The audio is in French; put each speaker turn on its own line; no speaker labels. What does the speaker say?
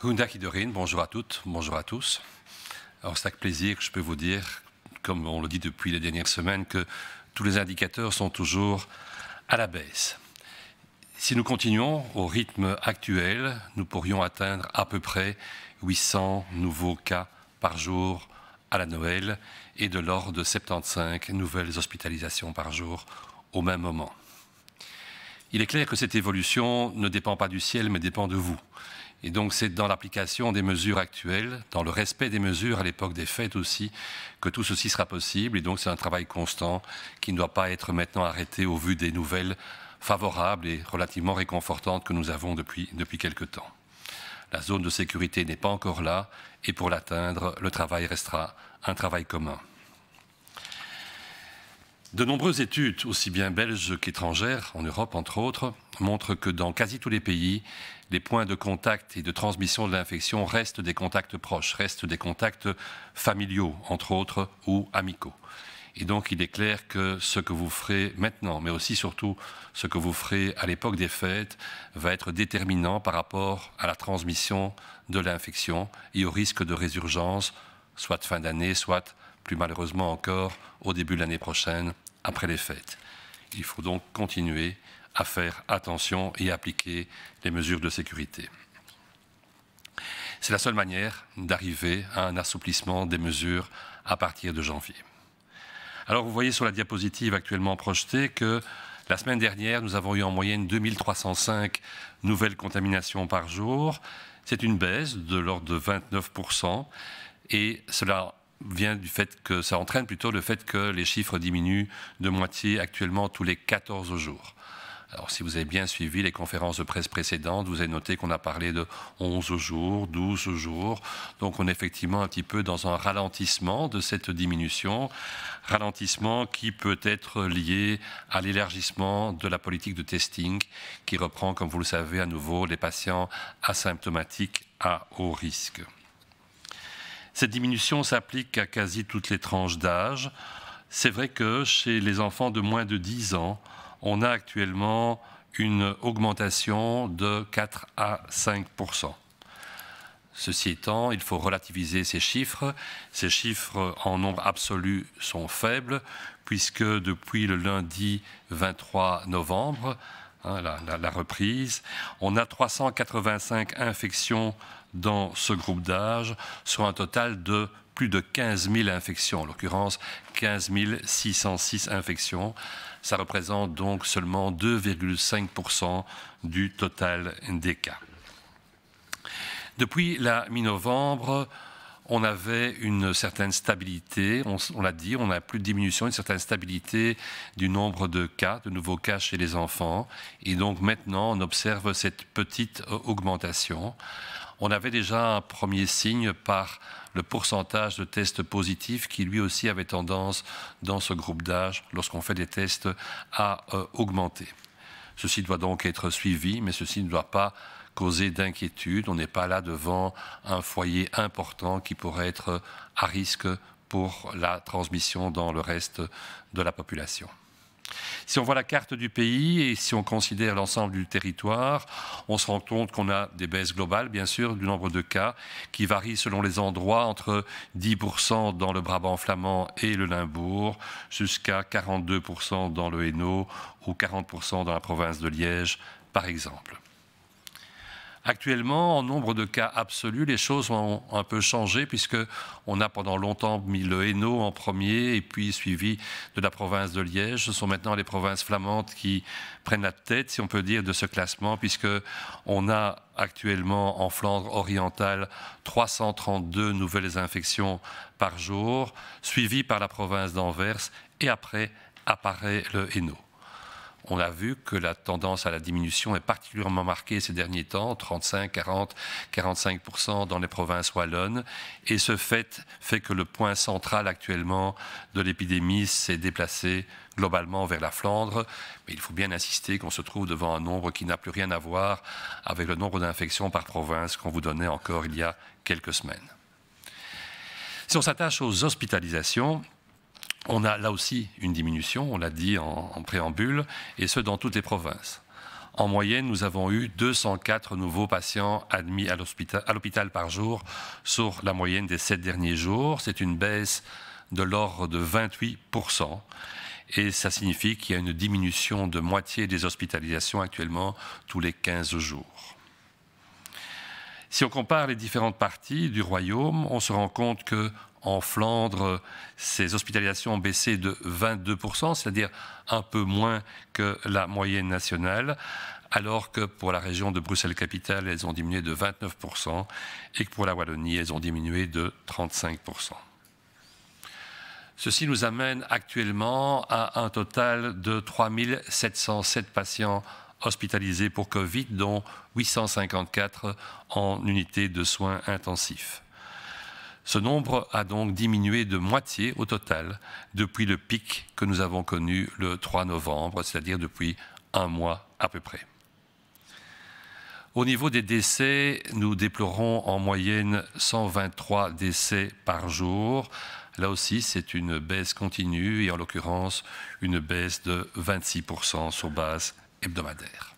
Runda Kidorin, bonjour à toutes, bonjour à tous. Alors c'est avec plaisir que je peux vous dire, comme on le dit depuis les dernières semaines, que tous les indicateurs sont toujours à la baisse. Si nous continuons au rythme actuel, nous pourrions atteindre à peu près 800 nouveaux cas par jour à la Noël et de l'ordre de 75 nouvelles hospitalisations par jour au même moment. Il est clair que cette évolution ne dépend pas du ciel, mais dépend de vous. Et donc c'est dans l'application des mesures actuelles, dans le respect des mesures à l'époque des fêtes aussi, que tout ceci sera possible. Et donc c'est un travail constant qui ne doit pas être maintenant arrêté au vu des nouvelles favorables et relativement réconfortantes que nous avons depuis, depuis quelque temps. La zone de sécurité n'est pas encore là et pour l'atteindre, le travail restera un travail commun. De nombreuses études, aussi bien belges qu'étrangères, en Europe entre autres, montrent que dans quasi tous les pays, les points de contact et de transmission de l'infection restent des contacts proches, restent des contacts familiaux, entre autres, ou amicaux. Et donc, il est clair que ce que vous ferez maintenant, mais aussi surtout ce que vous ferez à l'époque des fêtes, va être déterminant par rapport à la transmission de l'infection et au risque de résurgence, soit fin d'année, soit plus malheureusement encore au début de l'année prochaine, après les fêtes. Il faut donc continuer à faire attention et appliquer les mesures de sécurité. C'est la seule manière d'arriver à un assouplissement des mesures à partir de janvier. Alors vous voyez sur la diapositive actuellement projetée que la semaine dernière, nous avons eu en moyenne 2305 nouvelles contaminations par jour. C'est une baisse de l'ordre de 29% et cela vient du fait que ça entraîne plutôt le fait que les chiffres diminuent de moitié actuellement tous les 14 jours. Alors, si vous avez bien suivi les conférences de presse précédentes, vous avez noté qu'on a parlé de 11 jours, 12 jours. Donc, on est effectivement un petit peu dans un ralentissement de cette diminution. Ralentissement qui peut être lié à l'élargissement de la politique de testing qui reprend, comme vous le savez, à nouveau les patients asymptomatiques à haut risque. Cette diminution s'applique à quasi toutes les tranches d'âge. C'est vrai que chez les enfants de moins de 10 ans, on a actuellement une augmentation de 4 à 5 Ceci étant, il faut relativiser ces chiffres. Ces chiffres en nombre absolu sont faibles, puisque depuis le lundi 23 novembre, Hein, la, reprise. On a 385 infections dans ce groupe d'âge, sur un total de plus de 15 000 infections, en l'occurrence 15 606 infections. Ça représente donc seulement 2,5% du total des cas. Depuis la mi-novembre, on avait une certaine stabilité, on, l'a dit, on a plus de diminution, une certaine stabilité du nombre de cas, de nouveaux cas chez les enfants. Et donc maintenant, on observe cette petite euh, augmentation. On avait déjà un premier signe par le pourcentage de tests positifs qui lui aussi avait tendance dans ce groupe d'âge, lorsqu'on fait des tests, à euh, augmenter. Ceci doit donc être suivi, mais ceci ne doit pas causer d'inquiétude. On n'est pas là devant un foyer important qui pourrait être à risque pour la transmission dans le reste de la population. Si on voit la carte du pays et si on considère l'ensemble du territoire, on se rend compte qu'on a des baisses globales, bien sûr, du nombre de cas qui varient selon les endroits entre 10% dans le Brabant flamand et le Limbourg, jusqu'à 42% dans le Hainaut ou 40% dans la province de Liège, par exemple. Actuellement, en nombre de cas absolus, les choses ont un peu changé puisque on a pendant longtemps mis le Hainaut en premier et puis suivi de la province de Liège. Ce sont maintenant les provinces flamandes qui prennent la tête, si on peut dire, de ce classement puisque on a actuellement en Flandre orientale 332 nouvelles infections par jour, suivies par la province d'Anvers et après apparaît le Hainaut on a vu que la tendance à la diminution est particulièrement marquée ces derniers temps, 35, 40, 45 dans les provinces wallonnes. Et ce fait fait que le point central actuellement de l'épidémie s'est déplacé globalement vers la Flandre. Mais il faut bien insister qu'on se trouve devant un nombre qui n'a plus rien à voir avec le nombre d'infections par province qu'on vous donnait encore il y a quelques semaines. Si on s'attache aux hospitalisations, on a là aussi une diminution, on l'a dit en, préambule, et ce dans toutes les provinces. En moyenne, nous avons eu 204 nouveaux patients admis à l'hôpital par jour sur la moyenne des sept derniers jours. C'est une baisse de l'ordre de 28%. Et ça signifie qu'il y a une diminution de moitié des hospitalisations actuellement tous les 15 jours. Si on compare les différentes parties du royaume, on se rend compte que en Flandre, ces hospitalisations ont baissé de 22%, c'est-à-dire un peu moins que la moyenne nationale, alors que pour la région de Bruxelles-Capitale, elles ont diminué de 29% et que pour la Wallonie, elles ont diminué de 35%. Ceci nous amène actuellement à un total de 3707 patients hospitalisés pour Covid, dont 854 en unité de soins intensifs. Ce nombre a donc diminué de moitié au total depuis le pic que nous avons connu le 3 novembre, c'est-à-dire depuis un mois à peu près. Au niveau des décès, nous déplorons en moyenne 123 décès par jour. Là aussi, c'est une baisse continue et en l'occurrence une baisse de 26% sur base hebdomadaire.